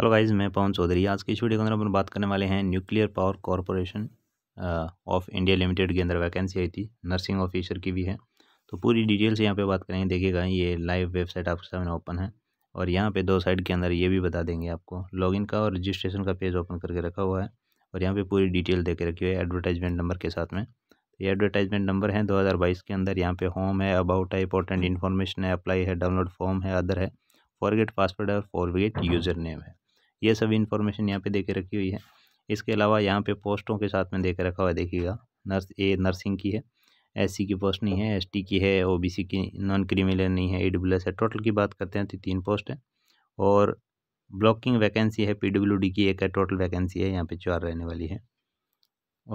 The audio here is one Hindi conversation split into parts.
हेलो गाइस मैं पवन चौधरी आज की इस वीडियो के अंदर अपन बात करने वाले हैं nuclear power corporation of India limited के अंदर वैकेंसी आई थी नर्सिंग ऑफिसर की भी है तो पूरी डिटेल से यहाँ पे बात करेंगे देखिएगा ये लाइव वेबसाइट आपके सामने ओपन है और यहाँ पे दो साइड के अंदर ये भी बता देंगे आपको लॉगिन का और रजिस्ट्रेशन का पेज ओपन करके रखा हुआ है और यहाँ पर पूरी डिटेल दे के रखी हुई है एडवर्टाइजमेंट नंबर के साथ में तो ये एडवर्टाइजमेंट नंबर है दो के अंदर यहाँ पे होम है अबाउट है इंपॉर्टेंट इन्फॉर्मेशन है अप्लाई है डाउनलोड फॉर्म है अदर है फॉरगेट पासवर्ड है और फॉरगेट यूज़र नेम है ये सब इन्फॉर्मेशन यहाँ पे दे के रखी हुई है इसके अलावा यहाँ पे पोस्टों के साथ में दे के रखा हुआ देखिएगा नर्स ए नर्सिंग की है एससी की पोस्ट नहीं है एसटी की है ओबीसी की नॉन क्रिमिनल नहीं है ईडब्ल्यूएस है टोटल की बात करते हैं तो तीन पोस्ट है और ब्लॉकिंग वैकेंसी है पी की एक है टोटल वैकेंसी है यहाँ पर चार रहने वाली है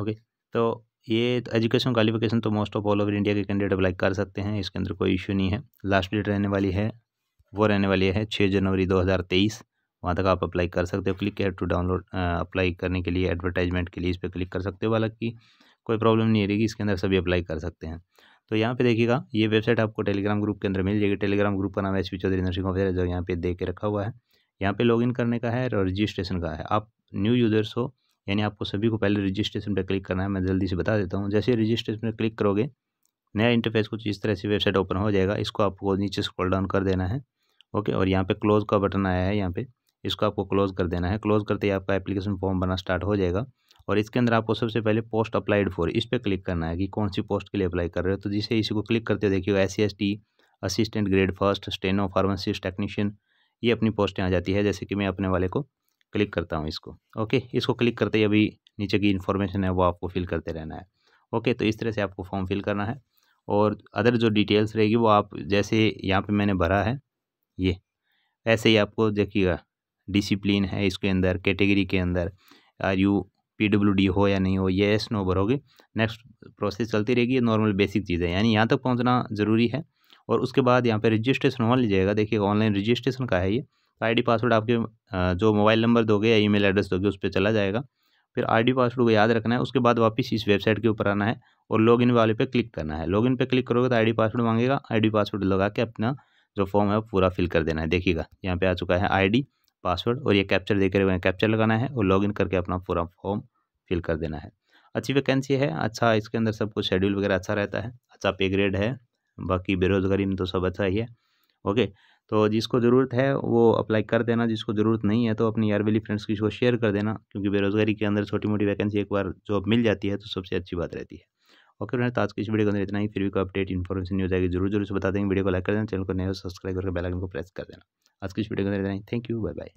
ओके तो ये एजुकेशन क्वालिफिकेशन तो most of all over India के कैंडिडेट अप्लाई कर सकते हैं इसके अंदर कोई इशू नहीं है लास्ट डेट रहने वाली है वो रहने वाली है छः जनवरी दो हज़ार तेईस वहाँ तक आप अप्लाई कर सकते हो क्लिक है टू डाउनलोड अप्लाई करने के लिए एडवर्टाइजमेंट के लिए इस पर क्लिक कर सकते हो हालांकि कोई प्रॉब्लम नहीं रहेगी इसके अंदर सभी अप्लाई कर सकते हैं तो यहाँ पे देखिएगा ये वेबसाइट आपको टेलीग्राम ग्रुप के अंदर मिल जाएगी टेलीग्राम ग्रुप का नाम S P Chaudhary nursing officer जो यहाँ पे दे के रखा हुआ है यहाँ पे लॉगिन करने का है और रजिस्ट्रेशन का है आप न्यू यूज़र्स हो यानी आपको सभी को पहले रजिस्ट्रेशन पर क्लिक करना है मैं जल्दी से बता देता हूँ जैसे रजिस्ट्रेशन पर क्लिक करोगे नया इंटरफेस कुछ इस तरह से वेबसाइट ओपन हो जाएगा इसको आपको नीचे स्क्रॉल डाउन कर देना है ओके और यहाँ पर क्लोज का बटन आया है यहाँ पर इसको आपको क्लोज़ कर देना है क्लोज़ करते ही आपका एप्लीकेशन फॉर्म बना स्टार्ट हो जाएगा और इसके अंदर आपको सबसे पहले पोस्ट अप्लाइड फॉर इस पर क्लिक करना है कि कौन सी पोस्ट के लिए अप्लाई कर रहे हो तो जिसे इसी को क्लिक करते हो देखिएगा S C assistant grade first steno pharmacist technician ये अपनी पोस्टें आ जाती है जैसे कि मैं अपने वाले को क्लिक करता हूँ इसको ओके इसको क्लिक करते ही अभी नीचे की इन्फॉर्मेशन है वो आपको फिल करते रहना है ओके तो इस तरह से आपको फॉर्म फिल करना है और अदर जो डिटेल्स रहेगी वो आप जैसे यहाँ पर मैंने भरा है ये ऐसे ही आपको देखिएगा डिसिप्लिन है इसके अंदर कैटेगरी के अंदर are you P W D हो या नहीं हो ये एस नो भरोगे नेक्स्ट प्रोसेस चलती रहेगी नॉर्मल बेसिक चीज़ें यानी यहाँ तक पहुँचना ज़रूरी है और उसके बाद यहाँ पे रजिस्ट्रेशन हो लीजिएगा देखिए ऑनलाइन रजिस्ट्रेशन का है ये आईडी पासवर्ड आपके जो मोबाइल नंबर दोगे या ईमेल एड्रेस दोगे उस पर चला जाएगा फिर आईडी पासवर्ड को याद रखना है उसके बाद वापस इस वेबसाइट के ऊपर आना है और इन वाले पे क्लिक करना है इन पर क्लिक करोगे तो आई पासवर्ड मांगेगा आई पासवर्ड लगा के अपना जो फॉर्म है पूरा फिल कर देना है देखिएगा यहाँ पर आ चुका है आई पासवर्ड और ये कैप्चर देकर हुए कैप्चर लगाना है और लॉगिन करके अपना पूरा फॉर्म फिल कर देना है अच्छी वैकेंसी है अच्छा इसके अंदर सब कुछ शेड्यूल वगैरह अच्छा रहता है अच्छा पे ग्रेड है बाकी बेरोजगारी में तो सब अच्छा ही है ओके तो जिसको ज़रूरत है वो अप्लाई कर देना जिसको ज़रूरत नहीं है तो अपनी यार वाली फ्रेंड्स किसी को शेयर कर देना क्योंकि बेरोजगारी के अंदर छोटी मोटी वैकेंसी एक बार जॉब मिल जाती है तो सबसे अच्छी बात रहती है ओके फ्रेंड्स तो आज की इस वीडियो के अंदर इतना ही फिर भी कोई अपडेट इन्फॉर्मेशन न्यूज़ आएगी जरूर जरूर से बता देंगे वीडियो को लाइक कर देना चैनल को नया सब्सक्राइब करके बेल आइकन को प्रेस कर देना आज की इस वीडियो के अंदर थैंक यू बाय बाय